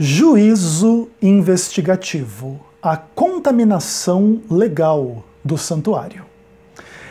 Juízo investigativo a contaminação legal do santuário.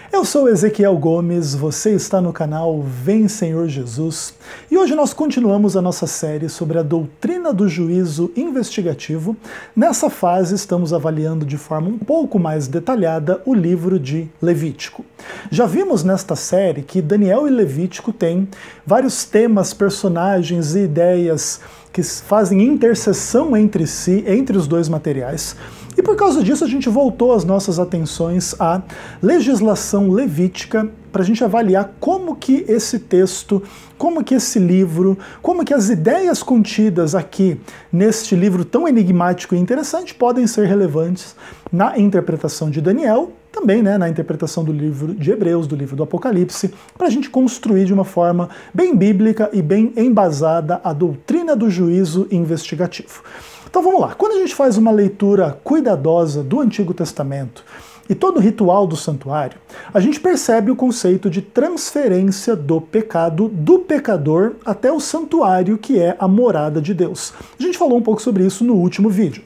Eu sou Ezequiel Gomes, você está no canal Vem Senhor Jesus e hoje nós continuamos a nossa série sobre a doutrina do juízo investigativo. Nessa fase, estamos avaliando de forma um pouco mais detalhada o livro de Levítico. Já vimos nesta série que Daniel e Levítico têm vários temas, personagens e ideias que fazem interseção entre si, entre os dois materiais. E por causa disso, a gente voltou as nossas atenções à legislação levítica para a gente avaliar como que esse texto, como que esse livro, como que as ideias contidas aqui neste livro tão enigmático e interessante podem ser relevantes na interpretação de Daniel também né, na interpretação do livro de Hebreus, do livro do Apocalipse, para a gente construir de uma forma bem bíblica e bem embasada a doutrina do juízo investigativo. Então vamos lá, quando a gente faz uma leitura cuidadosa do Antigo Testamento, e todo o ritual do santuário, a gente percebe o conceito de transferência do pecado do pecador até o santuário que é a morada de Deus. A gente falou um pouco sobre isso no último vídeo.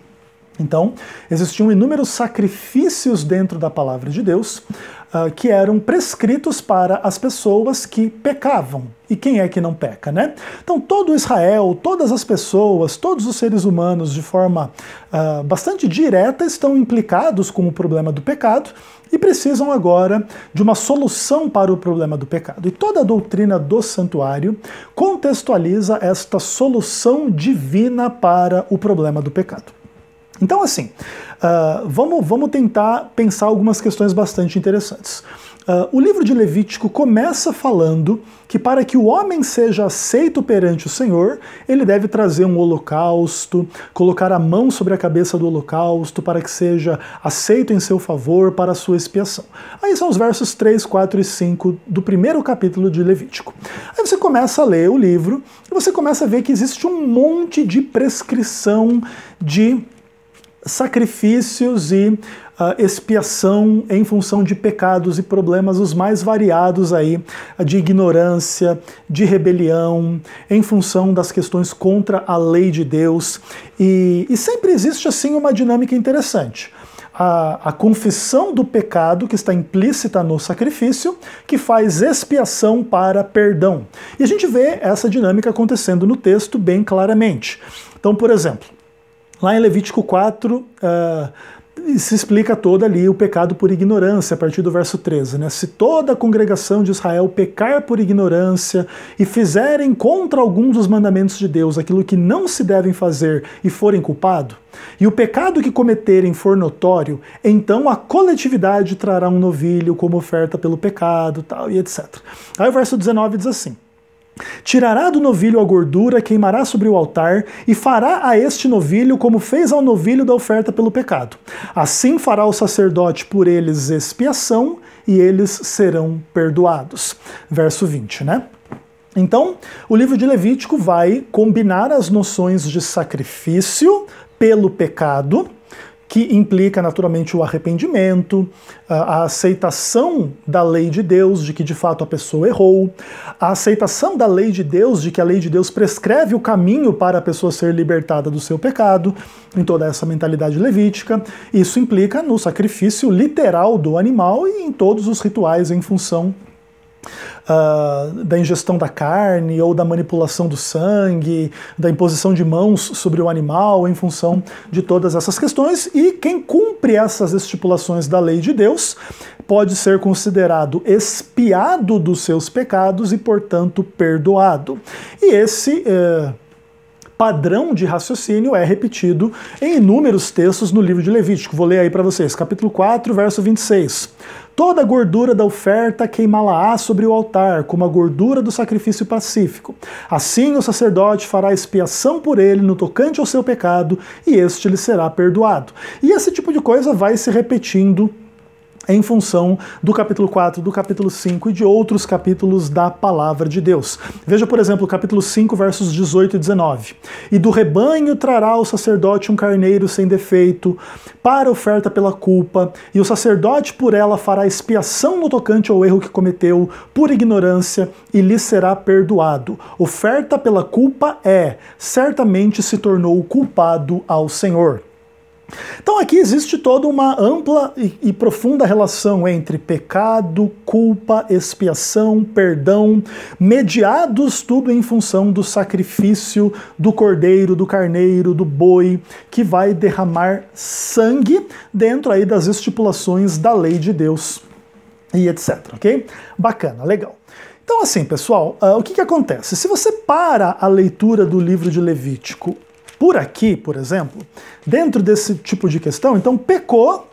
Então, existiam inúmeros sacrifícios dentro da palavra de Deus uh, que eram prescritos para as pessoas que pecavam. E quem é que não peca, né? Então, todo Israel, todas as pessoas, todos os seres humanos, de forma uh, bastante direta, estão implicados com o problema do pecado e precisam agora de uma solução para o problema do pecado. E toda a doutrina do santuário contextualiza esta solução divina para o problema do pecado. Então, assim, uh, vamos, vamos tentar pensar algumas questões bastante interessantes. Uh, o livro de Levítico começa falando que para que o homem seja aceito perante o Senhor, ele deve trazer um holocausto, colocar a mão sobre a cabeça do holocausto para que seja aceito em seu favor para a sua expiação. Aí são os versos 3, 4 e 5 do primeiro capítulo de Levítico. Aí você começa a ler o livro e você começa a ver que existe um monte de prescrição de sacrifícios e uh, expiação em função de pecados e problemas os mais variados aí, de ignorância, de rebelião, em função das questões contra a lei de Deus. E, e sempre existe assim uma dinâmica interessante. A, a, confissão do pecado que está implícita no sacrifício, que faz expiação para perdão. E a gente vê essa dinâmica acontecendo no texto bem claramente. Então, por exemplo, Lá em Levítico 4, uh, ah, se explica todo ali o pecado por ignorância, a partir do verso 13. Né? Se toda a congregação de Israel pecar por ignorância e fizerem contra alguns dos mandamentos de Deus aquilo que não se devem fazer e forem culpados e o pecado que cometerem for notório, então a coletividade trará um novilho como oferta pelo pecado, tal e etc. Aí o verso 19 diz assim. Tirará do novilho a gordura, queimará sobre o altar, e fará a este novilho como fez ao novilho da oferta pelo pecado. Assim fará o sacerdote por eles expiação, e eles serão perdoados. Verso 20, né? Então, o livro de Levítico vai combinar as noções de sacrifício pelo pecado que implica naturalmente o arrependimento, a aceitação da lei de Deus, de que de fato a pessoa errou, a aceitação da lei de Deus, de que a lei de Deus prescreve o caminho para a pessoa ser libertada do seu pecado, em toda essa mentalidade levítica. Isso implica no sacrifício literal do animal e em todos os rituais em função uh, da ingestão da carne ou da manipulação do sangue, da imposição de mãos sobre o animal, em função de todas essas questões. E quem cumpre essas estipulações da lei de Deus pode ser considerado expiado dos seus pecados e, portanto, perdoado. E esse. Uh, padrão de raciocínio é repetido em inúmeros textos no livro de Levítico. Vou ler aí para vocês, capítulo 4, verso 26. Toda a gordura da oferta queimá-la-á sobre o altar, como a gordura do sacrifício pacífico. Assim o sacerdote fará expiação por ele no tocante ao seu pecado, e este lhe será perdoado. E esse tipo de coisa vai se repetindo em função do capítulo 4, do capítulo 5 e de outros capítulos da palavra de Deus. Veja, por exemplo, o capítulo 5, versos 18 e 19. E do rebanho trará o sacerdote um carneiro sem defeito para oferta pela culpa, e o sacerdote por ela fará expiação no tocante ao erro que cometeu por ignorância e lhe será perdoado. Oferta pela culpa é, certamente se tornou culpado ao Senhor. Então aqui existe toda uma ampla e, e, profunda relação entre pecado, culpa, expiação, perdão, mediados tudo em função do sacrifício do cordeiro, do carneiro, do boi, que vai derramar sangue dentro aí das estipulações da lei de Deus e etc, ok? Bacana, legal. Então assim, pessoal, uh, o que, que acontece? Se você para a leitura do livro de Levítico por aqui, por exemplo, dentro desse tipo de questão, então pecou,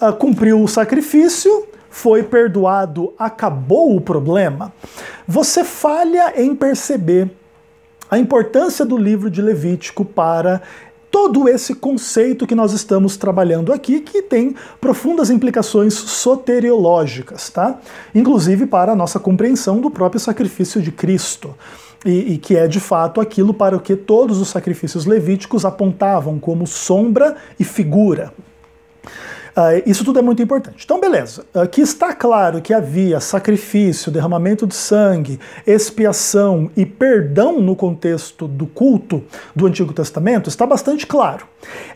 ah, cumpriu o sacrifício, foi perdoado, acabou o problema. Você falha em perceber a importância do livro de Levítico para todo esse conceito que nós estamos trabalhando aqui, que tem profundas implicações soteriológicas, tá? Inclusive para a nossa compreensão do próprio sacrifício de Cristo e, e, que é de fato aquilo para o que todos os sacrifícios levíticos apontavam como sombra e figura. Ah, isso tudo é muito importante. Então, beleza. Ah, que está claro que havia sacrifício, derramamento de sangue, expiação e perdão no contexto do culto do Antigo Testamento, está bastante claro.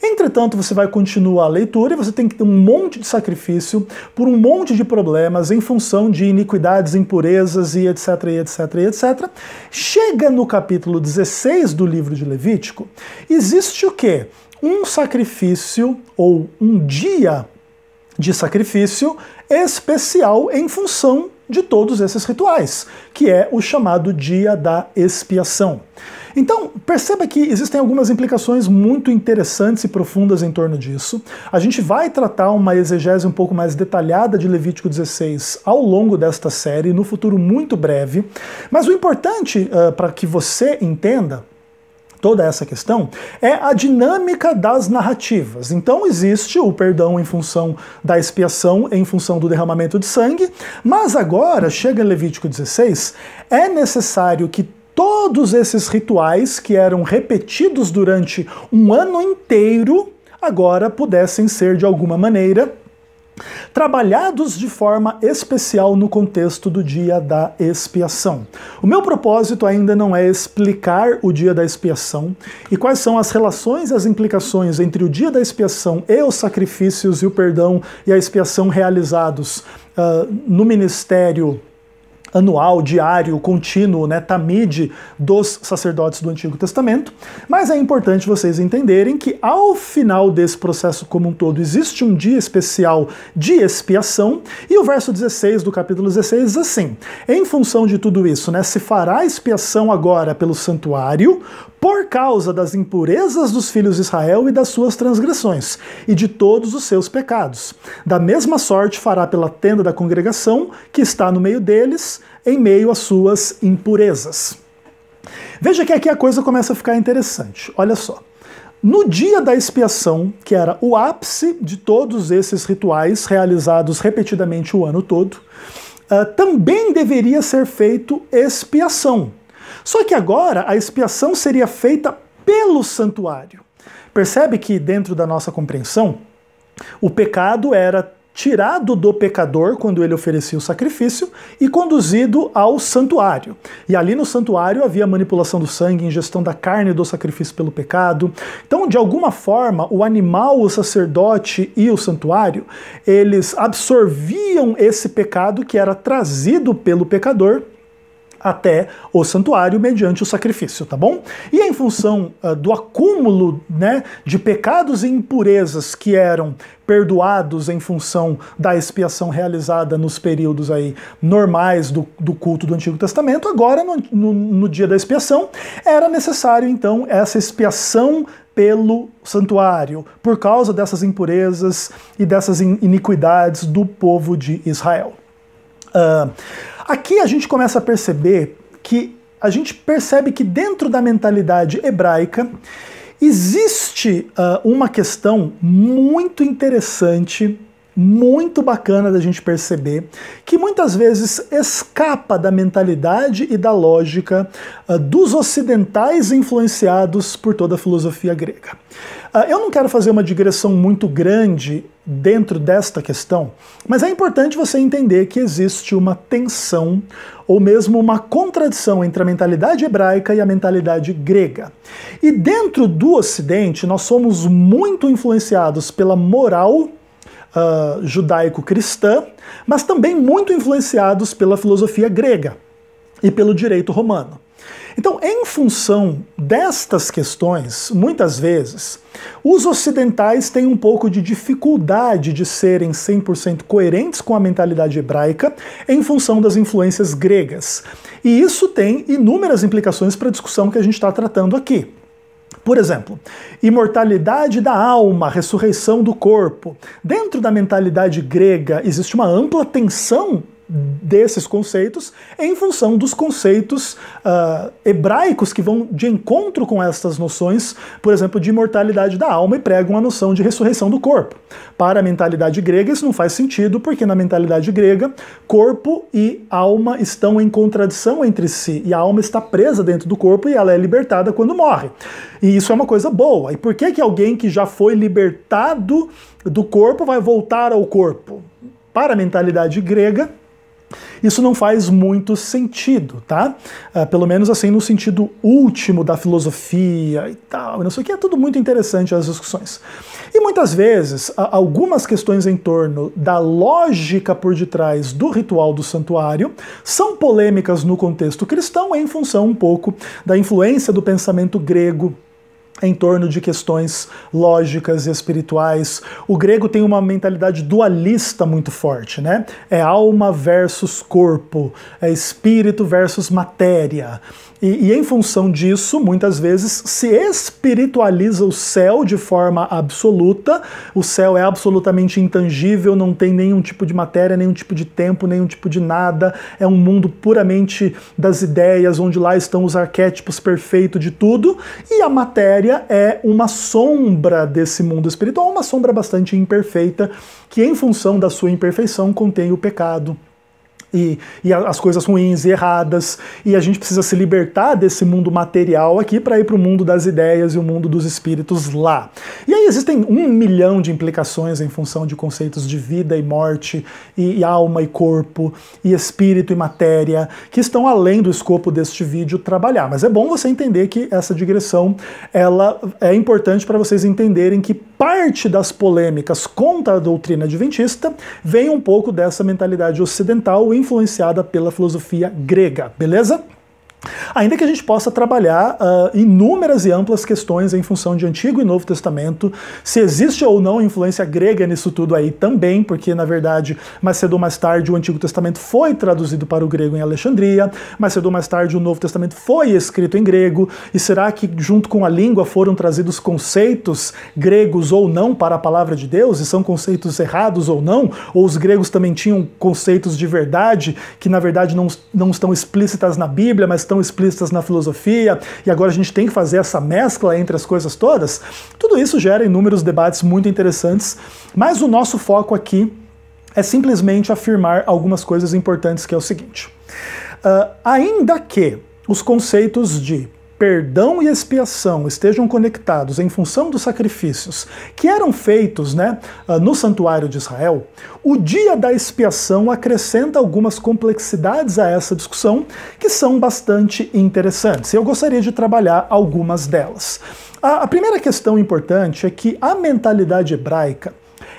Entretanto, você vai continuar a leitura e você tem que ter um monte de sacrifício por um monte de problemas em função de iniquidades, impurezas e etc, e etc, e etc. Chega no capítulo 16 do livro de Levítico, existe o quê? um sacrifício ou um dia de sacrifício especial em função de todos esses rituais, que é o chamado dia da expiação. Então, perceba que existem algumas implicações muito interessantes e profundas em torno disso. A gente vai tratar uma exegese um pouco mais detalhada de Levítico 16 ao longo desta série, no futuro muito breve. Mas o importante uh, para que você entenda toda essa questão é a dinâmica das narrativas. Então existe o perdão em função da expiação, em função do derramamento de sangue, mas agora, chega em Levítico 16, é necessário que todos esses rituais que eram repetidos durante um ano inteiro agora pudessem ser de alguma maneira trabalhados de forma especial no contexto do dia da expiação. O meu propósito ainda não é explicar o dia da expiação e quais são as relações e as implicações entre o dia da expiação e os sacrifícios e o perdão e a expiação realizados uh, no ministério anual, diário, contínuo, né, tamide dos sacerdotes do Antigo Testamento, mas é importante vocês entenderem que ao final desse processo como um todo existe um dia especial de expiação, e o verso 16 do capítulo 16 diz assim: Em função de tudo isso, né, se fará expiação agora pelo santuário, por causa das impurezas dos filhos de Israel e das suas transgressões, e de todos os seus pecados. Da mesma sorte fará pela tenda da congregação, que está no meio deles, em meio às suas impurezas. Veja que aqui a coisa começa a ficar interessante. Olha só. No dia da expiação, que era o ápice de todos esses rituais realizados repetidamente o ano todo, eh, também deveria ser feito expiação só que agora a expiação seria feita pelo santuário. Percebe que, dentro da nossa compreensão, o pecado era tirado do pecador quando ele oferecia o sacrifício e conduzido ao santuário. E ali no santuário havia manipulação do sangue, ingestão da carne do sacrifício pelo pecado. Então, de alguma forma, o animal, o sacerdote e o santuário, eles absorviam esse pecado que era trazido pelo pecador até o santuário mediante o sacrifício, tá bom? E em função uh, do acúmulo né, de pecados e impurezas que eram perdoados em função da expiação realizada nos períodos aí normais do, do culto do Antigo Testamento, agora no, no, no dia da expiação era necessário então essa expiação pelo santuário, por causa dessas impurezas e dessas iniquidades do povo de Israel. Uh, Aqui a gente começa a perceber que a gente percebe que dentro da mentalidade hebraica existe uh, uma questão muito interessante muito bacana da gente perceber que muitas vezes escapa da mentalidade e da lógica uh, dos ocidentais influenciados por toda a filosofia grega. Uh, eu não quero fazer uma digressão muito grande dentro desta questão, mas é importante você entender que existe uma tensão ou mesmo uma contradição entre a mentalidade hebraica e a mentalidade grega. E dentro do Ocidente, nós somos muito influenciados pela moral ah, judaico-cristã, mas também muito influenciados pela filosofia grega e pelo direito romano. Então, em função destas questões, muitas vezes, os ocidentais têm um pouco de dificuldade de serem 100% coerentes com a mentalidade hebraica em função das influências gregas. E isso tem inúmeras implicações para a discussão que a gente está tratando aqui. Por exemplo, imortalidade da alma, ressurreição do corpo. Dentro da mentalidade grega existe uma ampla tensão desses conceitos em função dos conceitos uh, hebraicos que vão de encontro com estas noções, por exemplo, de imortalidade da alma e pregam a noção de ressurreição do corpo. Para a mentalidade grega isso não faz sentido, porque na mentalidade grega corpo e alma estão em contradição entre si e a alma está presa dentro do corpo e ela é libertada quando morre. E isso é uma coisa boa. E por que que alguém que já foi libertado do corpo vai voltar ao corpo? Para a mentalidade grega, isso não faz muito sentido, tá? Ah, pelo menos assim no sentido último da filosofia e tal, não sei o que, é tudo muito interessante as discussões. E muitas vezes, algumas questões em torno da lógica por detrás do ritual do santuário são polêmicas no contexto cristão em função um pouco da influência do pensamento grego em torno de questões lógicas e espirituais. O grego tem uma mentalidade dualista muito forte, né? É alma versus corpo, é espírito versus matéria. E, e, em função disso, muitas vezes se espiritualiza o céu de forma absoluta. O céu é absolutamente intangível, não tem nenhum tipo de matéria, nenhum tipo de tempo, nenhum tipo de nada. É um mundo puramente das ideias, onde lá estão os arquétipos perfeitos de tudo. E a matéria é uma sombra desse mundo espiritual, uma sombra bastante imperfeita, que em função da sua imperfeição contém o pecado e, e as coisas ruins e erradas, e a gente precisa se libertar desse mundo material aqui para ir para o mundo das ideias e o mundo dos espíritos lá. E aí existem um milhão de implicações em função de conceitos de vida e morte, e, e alma e corpo, e espírito e matéria, que estão além do escopo deste vídeo trabalhar. Mas é bom você entender que essa digressão ela é importante para vocês entenderem que parte das polêmicas contra a doutrina adventista vem um pouco dessa mentalidade ocidental influenciada pela filosofia grega, beleza? Ainda que a gente possa trabalhar uh, inúmeras e amplas questões em função de Antigo e Novo Testamento, se existe ou não influência grega nisso tudo aí também, porque na verdade, mais cedo ou mais tarde, o Antigo Testamento foi traduzido para o grego em Alexandria, mais cedo ou mais tarde, o Novo Testamento foi escrito em grego, e será que junto com a língua foram trazidos conceitos gregos ou não para a palavra de Deus, e são conceitos errados ou não? Ou os gregos também tinham conceitos de verdade que na verdade não, não estão explícitas na Bíblia, mas tão explícitas na filosofia, e agora a gente tem que fazer essa mescla entre as coisas todas, tudo isso gera inúmeros debates muito interessantes, mas o nosso foco aqui é simplesmente afirmar algumas coisas importantes que é o seguinte. Uh, ainda que os conceitos de perdão e expiação estejam conectados em função dos sacrifícios que eram feitos né, ah, no santuário de Israel, o dia da expiação acrescenta algumas complexidades a essa discussão que são bastante interessantes. Eu gostaria de trabalhar algumas delas. A, primeira questão importante é que a mentalidade hebraica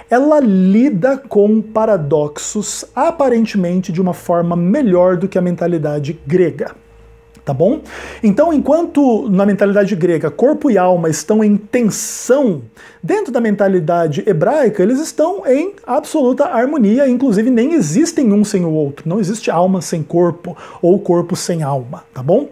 ela lida com paradoxos aparentemente de uma forma melhor do que a mentalidade grega tá bom? Então, enquanto na mentalidade grega corpo e alma estão em tensão, dentro da mentalidade hebraica eles estão em absoluta harmonia, inclusive nem existem um sem o outro, não existe alma sem corpo ou corpo sem alma, tá bom?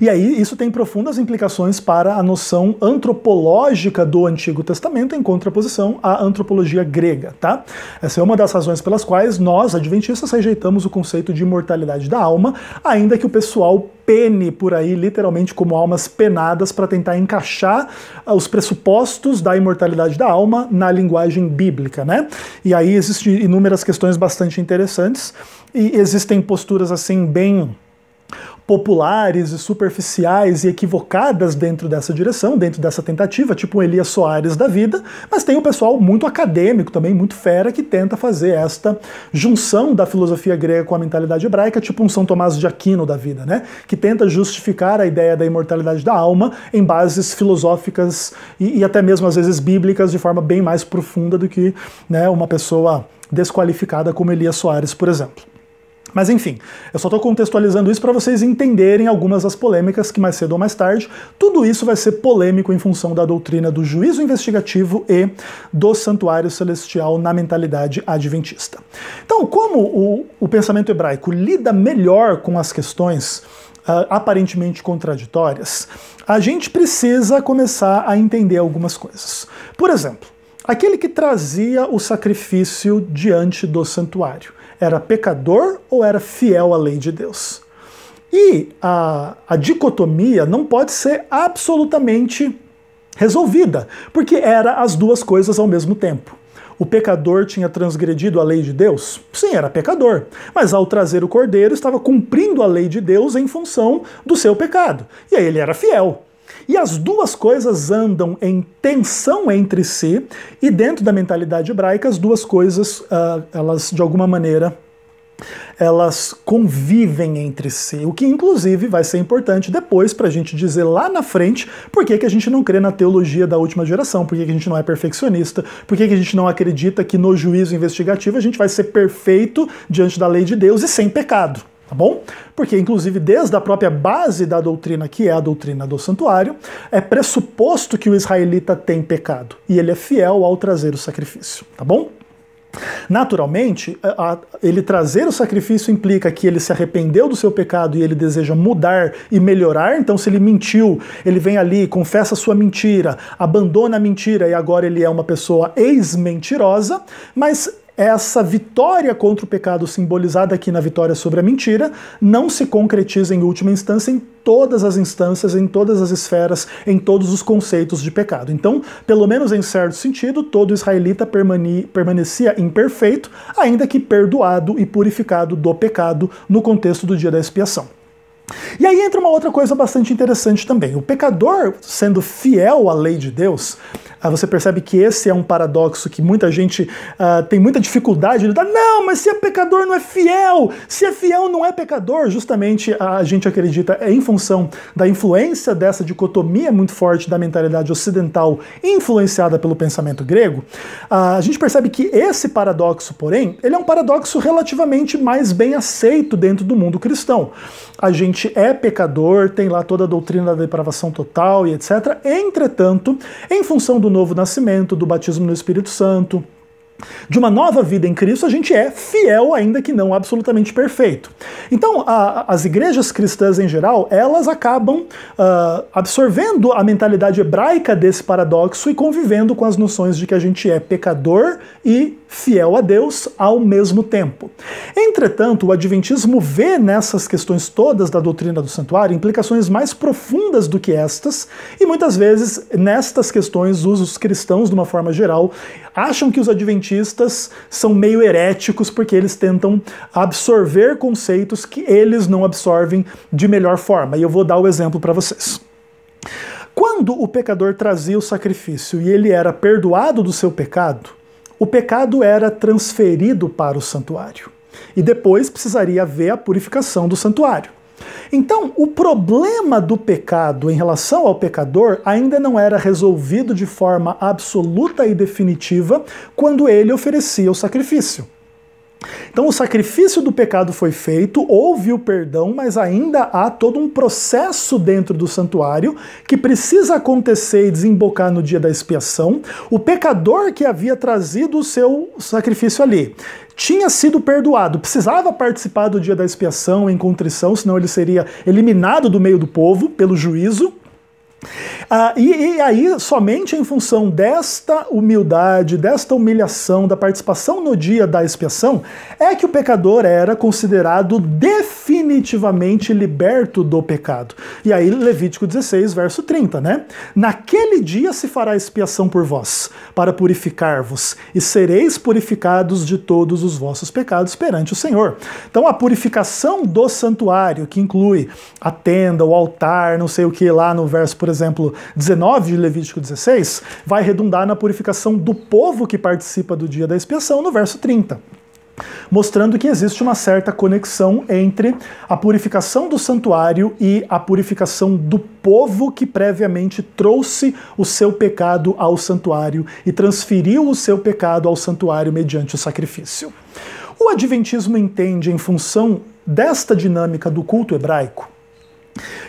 E aí isso tem profundas implicações para a noção antropológica do Antigo Testamento em contraposição à antropologia grega, tá? Essa é uma das razões pelas quais nós, adventistas, rejeitamos o conceito de imortalidade da alma, ainda que o pessoal pene por aí, literalmente como almas penadas, para tentar encaixar ah, os pressupostos da imortalidade da alma na linguagem bíblica, né? E aí existem inúmeras questões bastante interessantes e existem posturas assim bem populares e superficiais e equivocadas dentro dessa direção, dentro dessa tentativa, tipo um Elias Soares da vida, mas tem o pessoal muito acadêmico também, muito fera, que tenta fazer esta junção da filosofia grega com a mentalidade hebraica, tipo um São Tomás de Aquino da vida, né? Que tenta justificar a ideia da imortalidade da alma em bases filosóficas e, e até mesmo às vezes bíblicas de forma bem mais profunda do que né, uma pessoa desqualificada como Elias Soares, por exemplo. Mas enfim, eu só estou contextualizando isso para vocês entenderem algumas das polêmicas que mais cedo ou mais tarde, tudo isso vai ser polêmico em função da doutrina do juízo investigativo e do santuário celestial na mentalidade adventista. Então, como o, o pensamento hebraico lida melhor com as questões Uh, aparentemente contraditórias, a gente precisa começar a entender algumas coisas. Por exemplo, aquele que trazia o sacrifício diante do santuário. Era pecador ou era fiel à lei de Deus? E a, a dicotomia não pode ser absolutamente resolvida, porque era as duas coisas ao mesmo tempo. O pecador tinha transgredido a lei de Deus? Sim, era pecador. Mas ao trazer o cordeiro, estava cumprindo a lei de Deus em função do seu pecado. E aí ele era fiel. E as duas coisas andam em tensão entre si, e dentro da mentalidade hebraica, as duas coisas, uh, elas de alguma maneira elas convivem entre si, o que inclusive vai ser importante depois para a gente dizer lá na frente por que, que a gente não crê na teologia da última geração, por que, que a gente não é perfeccionista, por que, que a gente não acredita que no juízo investigativo a gente vai ser perfeito diante da lei de Deus e sem pecado tá bom? Porque, inclusive, desde a própria base da doutrina, que é a doutrina do santuário, é pressuposto que o israelita tem pecado e ele é fiel ao trazer o sacrifício, tá bom? Naturalmente, ele trazer o sacrifício implica que ele se arrependeu do seu pecado e ele deseja mudar e melhorar. Então, se ele mentiu, ele vem ali, confessa sua mentira, abandona a mentira e agora ele é uma pessoa ex-mentirosa. Mas essa vitória contra o pecado simbolizada aqui na vitória sobre a mentira não se concretiza em última instância em todas as instâncias, em todas as esferas, em todos os conceitos de pecado. Então, pelo menos em certo sentido, todo israelita permane permanecia imperfeito, ainda que perdoado e purificado do pecado no contexto do dia da expiação. E aí entra uma outra coisa bastante interessante também. O pecador, sendo fiel à lei de Deus, ah, você percebe que esse é um paradoxo que muita gente uh, tem muita dificuldade de lidar. Não, mas se é pecador não é fiel, se é fiel não é pecador. Justamente ah, a gente acredita é em função da influência dessa dicotomia muito forte da mentalidade ocidental influenciada pelo pensamento grego. Uh, a gente percebe que esse paradoxo, porém, ele é um paradoxo relativamente mais bem aceito dentro do mundo cristão. A gente é é pecador, tem lá toda a doutrina da depravação total e etc. Entretanto, em função do novo nascimento, do batismo no Espírito Santo, de uma nova vida em Cristo, a gente é fiel, ainda que não absolutamente perfeito. Então, a, as igrejas cristãs em geral, elas acabam uh, absorvendo a mentalidade hebraica desse paradoxo e convivendo com as noções de que a gente é pecador e fiel a Deus ao mesmo tempo. Entretanto, o Adventismo vê nessas questões todas da doutrina do santuário implicações mais profundas do que estas, e muitas vezes nestas questões os cristãos, de uma forma geral, acham que os adventistas cientistas são meio heréticos porque eles tentam absorver conceitos que eles não absorvem de melhor forma. E eu vou dar o exemplo para vocês. Quando o pecador trazia o sacrifício e ele era perdoado do seu pecado, o pecado era transferido para o santuário. E depois precisaria haver a purificação do santuário. Então, o problema do pecado em relação ao pecador ainda não era resolvido de forma absoluta e definitiva quando ele oferecia o sacrifício. Então o sacrifício do pecado foi feito, houve o perdão, mas ainda há todo um processo dentro do santuário que precisa acontecer e desembocar no dia da expiação. O pecador que havia trazido o seu sacrifício ali tinha sido perdoado, precisava participar do dia da expiação em contrição, senão ele seria eliminado do meio do povo pelo juízo. Ah, e, e, aí, somente em função desta humildade, desta humilhação, da participação no dia da expiação, é que o pecador era considerado definitivamente liberto do pecado. E aí, Levítico 16, verso 30, né? Naquele dia se fará expiação por vós, para purificar-vos, e sereis purificados de todos os vossos pecados perante o Senhor. Então, a purificação do santuário, que inclui a tenda, o altar, não sei o que lá no verso por exemplo, 19 de Levítico 16, vai redundar na purificação do povo que participa do dia da expiação, no verso 30 mostrando que existe uma certa conexão entre a purificação do santuário e a purificação do povo que previamente trouxe o seu pecado ao santuário e transferiu o seu pecado ao santuário mediante o sacrifício. O Adventismo entende, em função desta dinâmica do culto hebraico,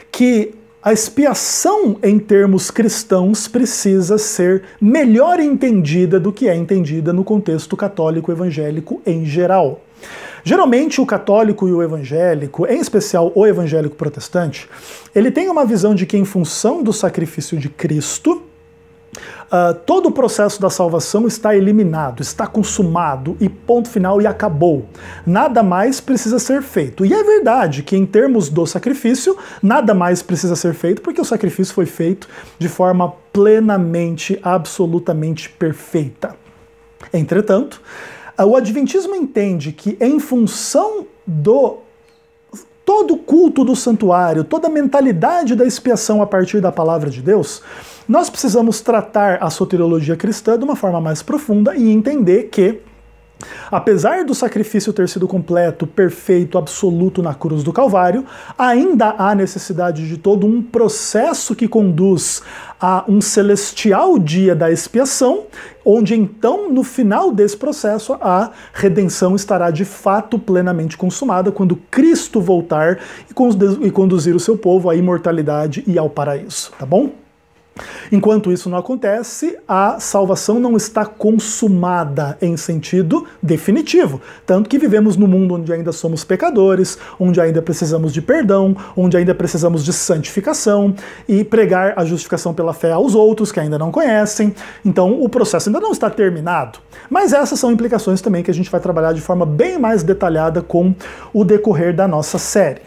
que a expiação, em termos cristãos, precisa ser melhor entendida do que é entendida no contexto católico evangélico em geral. Geralmente o católico e o evangélico, em especial o evangélico protestante, ele tem uma visão de que em função do sacrifício de Cristo, Uh, todo o processo da salvação está eliminado, está consumado e ponto final e acabou. Nada mais precisa ser feito. E é verdade que, em termos do sacrifício, nada mais precisa ser feito porque o sacrifício foi feito de forma plenamente, absolutamente perfeita. Entretanto, ah, o Adventismo entende que, em função do todo o culto do santuário, toda a mentalidade da expiação a partir da palavra de Deus, nós precisamos tratar a soteriologia cristã de uma forma mais profunda e entender que Apesar do sacrifício ter sido completo, perfeito, absoluto na cruz do Calvário, ainda há necessidade de todo um processo que conduz a um celestial dia da expiação, onde então, no final desse processo, a redenção estará de fato plenamente consumada quando Cristo voltar e conduzir o seu povo à imortalidade e ao paraíso, tá bom? Enquanto isso não acontece, a salvação não está consumada em sentido definitivo. Tanto que vivemos num mundo onde ainda somos pecadores, onde ainda precisamos de perdão, onde ainda precisamos de santificação e pregar a justificação pela fé aos outros que ainda não conhecem. Então o processo ainda não está terminado. Mas essas são implicações também que a gente vai trabalhar de forma bem mais detalhada com o decorrer da nossa série.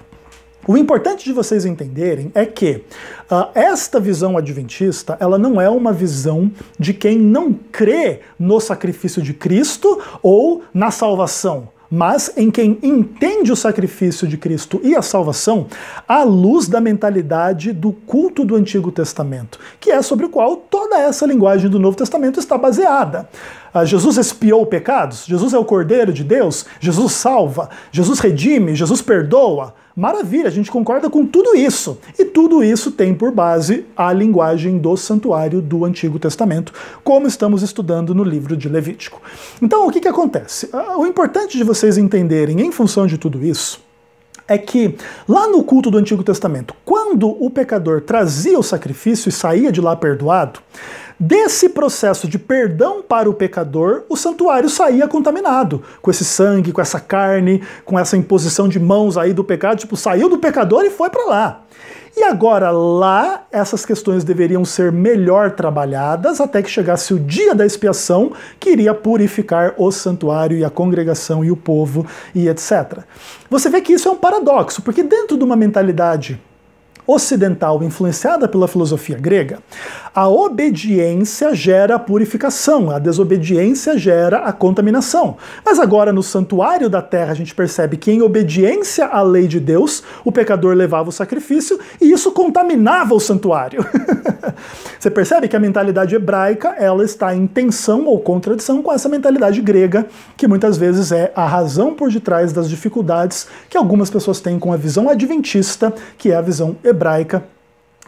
O importante de vocês entenderem é que uh, esta visão adventista, ela não é uma visão de quem não crê no sacrifício de Cristo ou na salvação, mas em quem entende o sacrifício de Cristo e a salvação à luz da mentalidade do culto do Antigo Testamento, que é sobre o qual toda essa linguagem do Novo Testamento está baseada. Ah, Jesus expiou pecados, Jesus é o Cordeiro de Deus, Jesus salva, Jesus redime, Jesus perdoa. Maravilha, a gente concorda com tudo isso. E tudo isso tem por base a linguagem do santuário do Antigo Testamento, como estamos estudando no livro de Levítico. Então, o que, que acontece? Ah, o importante de vocês entenderem, em função de tudo isso, é que lá no culto do Antigo Testamento, quando o pecador trazia o sacrifício e saía de lá perdoado, Desse processo de perdão para o pecador, o santuário saía contaminado, com esse sangue, com essa carne, com essa imposição de mãos aí do pecado, tipo, saiu do pecador e foi para lá. E agora lá essas questões deveriam ser melhor trabalhadas até que chegasse o dia da expiação, que iria purificar o santuário e a congregação e o povo e etc. Você vê que isso é um paradoxo, porque dentro de uma mentalidade ocidental influenciada pela filosofia grega, a obediência gera a purificação, a desobediência gera a contaminação. Mas agora, no santuário da terra, a gente percebe que, em obediência à lei de Deus, o pecador levava o sacrifício e isso contaminava o santuário. Você percebe que a mentalidade hebraica ela está em tensão ou contradição com essa mentalidade grega, que muitas vezes é a razão por detrás das dificuldades que algumas pessoas têm com a visão adventista, que é a visão hebraica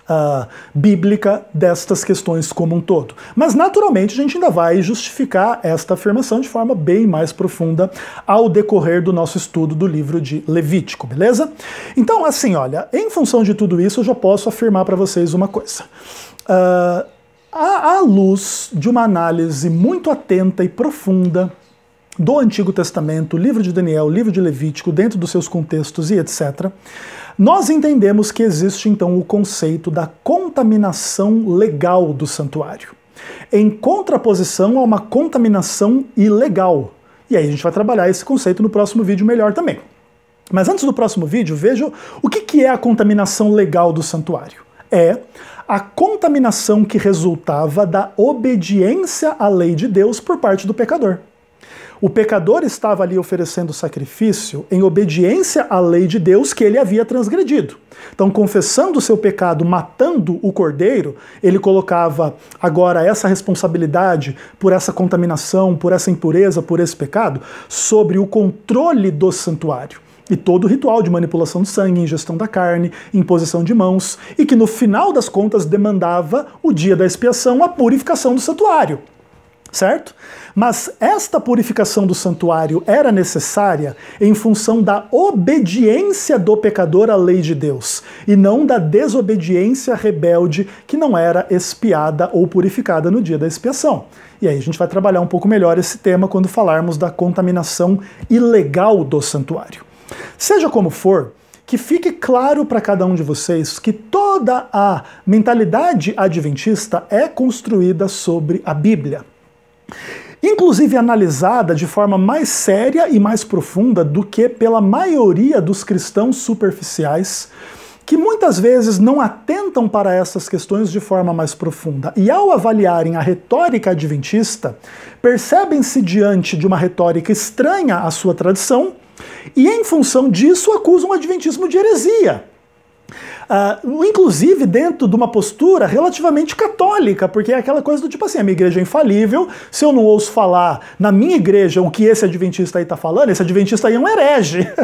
uh, bíblica destas questões como um todo. Mas, naturalmente, a gente ainda vai justificar esta afirmação de forma bem mais profunda ao decorrer do nosso estudo do livro de Levítico, beleza? Então, assim, olha, em função de tudo isso, eu já posso afirmar para vocês uma coisa. Uh, à luz de uma análise muito atenta e profunda do Antigo Testamento, livro de Daniel, livro de Levítico, dentro dos seus contextos e etc., nós entendemos que existe então o conceito da contaminação legal do santuário, em contraposição a uma contaminação ilegal. E aí a gente vai trabalhar esse conceito no próximo vídeo melhor também. Mas antes do próximo vídeo, veja o que é a contaminação legal do santuário. É a contaminação que resultava da obediência à lei de Deus por parte do pecador. O pecador estava ali oferecendo sacrifício em obediência à lei de Deus que ele havia transgredido. Então, confessando o seu pecado, matando o cordeiro, ele colocava agora essa responsabilidade por essa contaminação, por essa impureza, por esse pecado, sobre o controle do santuário e todo o ritual de manipulação do sangue, ingestão da carne, imposição de mãos, e que no final das contas demandava o dia da expiação, a purificação do santuário certo? Mas esta purificação do santuário era necessária em função da obediência do pecador à lei de Deus, e não da desobediência rebelde que não era expiada ou purificada no dia da expiação. E aí a gente vai trabalhar um pouco melhor esse tema quando falarmos da contaminação ilegal do santuário. Seja como for, que fique claro para cada um de vocês que toda a mentalidade adventista é construída sobre a Bíblia inclusive analisada de forma mais séria e mais profunda do que pela maioria dos cristãos superficiais, que muitas vezes não atentam para essas questões de forma mais profunda. E ao avaliarem a retórica adventista, percebem-se diante de uma retórica estranha à sua tradição e, em função disso, acusam o adventismo de heresia Uh, inclusive dentro de uma postura relativamente católica, porque é aquela coisa do tipo assim, a minha igreja é infalível, se eu não ouço falar na minha igreja o que esse adventista aí está falando, esse adventista aí é um herege.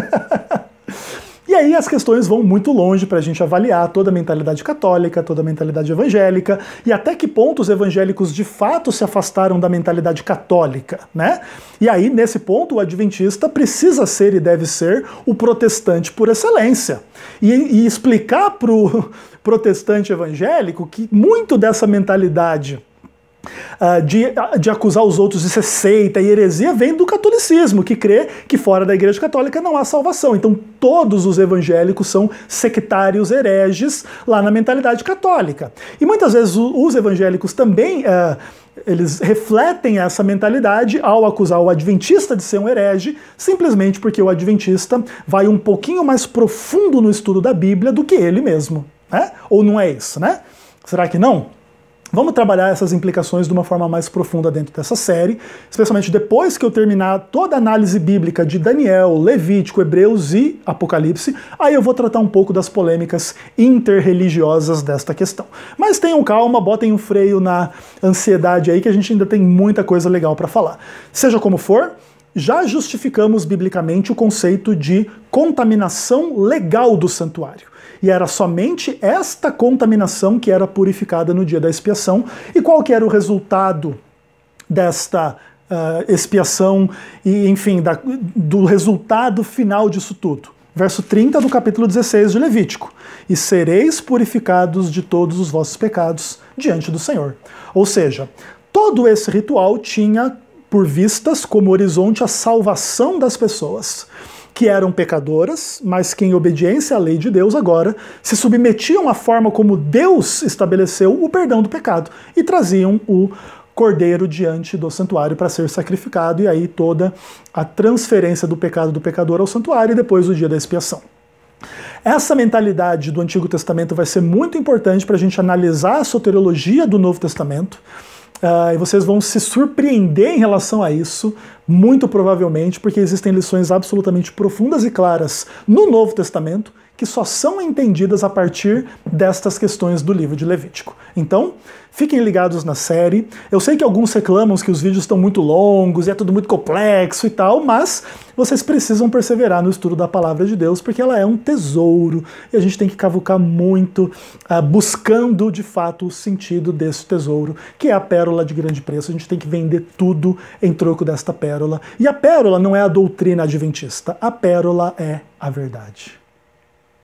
E aí as questões vão muito longe para a gente avaliar toda a mentalidade católica, toda a mentalidade evangélica e até que ponto os evangélicos de fato se afastaram da mentalidade católica, né? E aí, nesse ponto, o adventista precisa ser e deve ser o protestante por excelência. E, e explicar para o protestante evangélico que muito dessa mentalidade ah, de, ah, de acusar os outros de ser seita e heresia vem do catolicismo, que crê que fora da Igreja Católica não há salvação. Então, todos os evangélicos são sectários hereges lá na mentalidade católica. E muitas vezes os evangélicos também. Uh, eles refletem essa mentalidade ao acusar o adventista de ser um herege, simplesmente porque o adventista vai um pouquinho mais profundo no estudo da Bíblia do que ele mesmo. Né? Ou não é isso, né? Será que não? Vamos trabalhar essas implicações de uma forma mais profunda dentro dessa série, especialmente depois que eu terminar toda a análise bíblica de Daniel, Levítico, Hebreus e Apocalipse. Aí eu vou tratar um pouco das polêmicas interreligiosas desta questão. Mas tenham calma, botem um freio na ansiedade aí que a gente ainda tem muita coisa legal para falar. Seja como for, já justificamos biblicamente o conceito de contaminação legal do santuário e era somente esta contaminação que era purificada no dia da expiação. E qual que era o resultado desta uh, expiação e, enfim, da, do resultado final disso tudo? Verso 30 do capítulo 16 de Levítico: E sereis purificados de todos os vossos pecados diante do Senhor. Ou seja, todo esse ritual tinha por vistas como horizonte a salvação das pessoas que eram pecadoras, mas que, em obediência à lei de Deus, agora se submetiam à forma como Deus estabeleceu o perdão do pecado e traziam o cordeiro diante do santuário para ser sacrificado, e aí toda a transferência do pecado do pecador ao santuário e depois o dia da expiação. Essa mentalidade do Antigo Testamento vai ser muito importante para a gente analisar a soteriologia do Novo Testamento uh, e vocês vão se surpreender em relação a isso, muito provavelmente, porque existem lições absolutamente profundas e claras no Novo Testamento que só são entendidas a partir destas questões do livro de Levítico. Então, fiquem ligados na série. Eu sei que alguns reclamam que os vídeos estão muito longos e é tudo muito complexo e tal, mas vocês precisam perseverar no estudo da palavra de Deus, porque ela é um tesouro e a gente tem que cavucar muito, uh, buscando de fato o sentido desse tesouro, que é a pérola de grande preço. A gente tem que vender tudo em troco desta pérola. E a pérola não é a doutrina adventista, a pérola é a verdade.